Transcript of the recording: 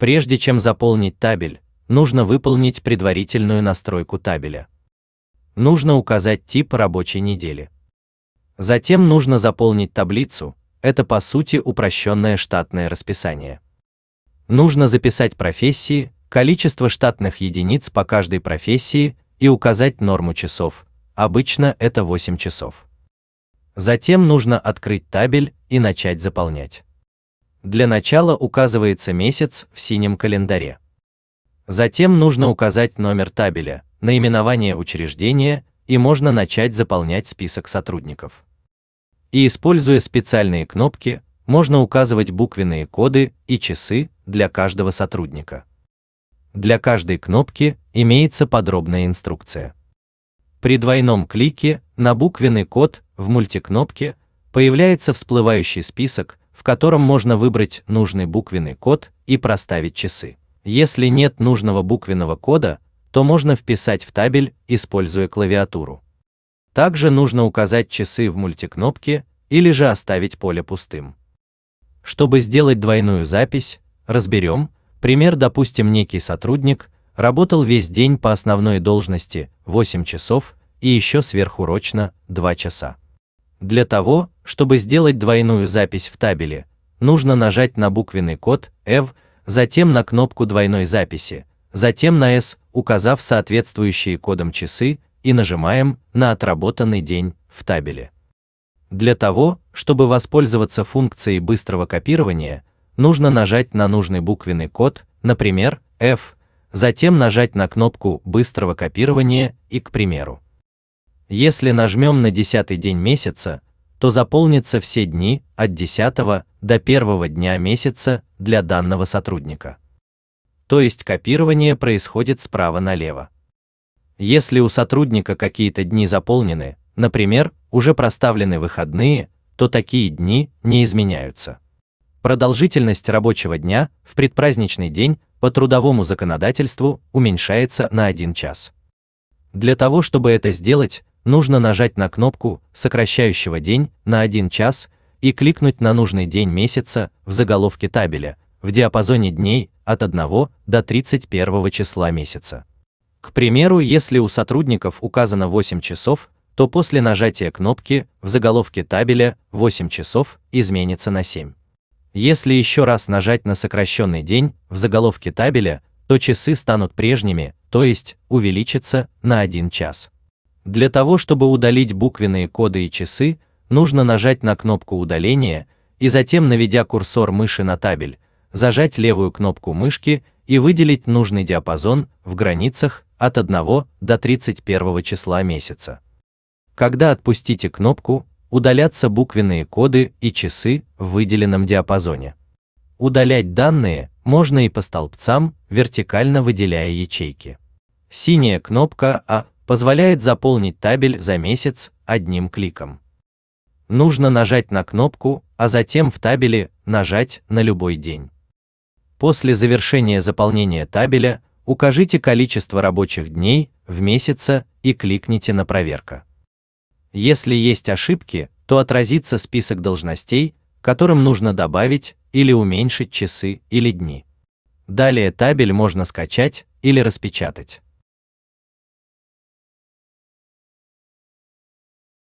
Прежде чем заполнить табель, нужно выполнить предварительную настройку табеля. Нужно указать тип рабочей недели. Затем нужно заполнить таблицу, это по сути упрощенное штатное расписание. Нужно записать профессии, количество штатных единиц по каждой профессии и указать норму часов, обычно это 8 часов. Затем нужно открыть табель и начать заполнять. Для начала указывается месяц в синем календаре. Затем нужно указать номер табеля, наименование учреждения, и можно начать заполнять список сотрудников. И используя специальные кнопки, можно указывать буквенные коды и часы для каждого сотрудника. Для каждой кнопки имеется подробная инструкция. При двойном клике на буквенный код в мультикнопке появляется всплывающий список, в котором можно выбрать нужный буквенный код и проставить часы. Если нет нужного буквенного кода, то можно вписать в табель, используя клавиатуру. Также нужно указать часы в мультикнопке или же оставить поле пустым. Чтобы сделать двойную запись, разберем пример, допустим, некий сотрудник работал весь день по основной должности 8 часов и еще сверхурочно 2 часа. Для того, чтобы сделать двойную запись в табеле, нужно нажать на буквенный код F, затем на кнопку двойной записи, затем на S, указав соответствующие кодом часы и нажимаем на отработанный день в табеле. Для того, чтобы воспользоваться функцией быстрого копирования, нужно нажать на нужный буквенный код, например, F, затем нажать на кнопку быстрого копирования и, к примеру, если нажмем на десятый день месяца, то заполнится все дни от 10 до первого дня месяца для данного сотрудника. То есть копирование происходит справа налево. Если у сотрудника какие-то дни заполнены, например, уже проставлены выходные, то такие дни не изменяются. Продолжительность рабочего дня в предпраздничный день по трудовому законодательству уменьшается на 1 час. Для того, чтобы это сделать, нужно нажать на кнопку сокращающего день на 1 час и кликнуть на нужный день месяца в заголовке табеля в диапазоне дней от 1 до 31 числа месяца. К примеру, если у сотрудников указано 8 часов, то после нажатия кнопки в заголовке табеля 8 часов изменится на 7. Если еще раз нажать на сокращенный день в заголовке табеля, то часы станут прежними, то есть увеличатся на 1 час. Для того, чтобы удалить буквенные коды и часы, нужно нажать на кнопку удаления и затем, наведя курсор мыши на табель, зажать левую кнопку мышки и выделить нужный диапазон в границах от 1 до 31 числа месяца. Когда отпустите кнопку, удалятся буквенные коды и часы в выделенном диапазоне. Удалять данные можно и по столбцам, вертикально выделяя ячейки. Синяя кнопка А позволяет заполнить табель за месяц одним кликом. Нужно нажать на кнопку, а затем в табеле нажать на любой день. После завершения заполнения табеля укажите количество рабочих дней в месяце и кликните на проверка. Если есть ошибки, то отразится список должностей, которым нужно добавить или уменьшить часы или дни. Далее табель можно скачать или распечатать.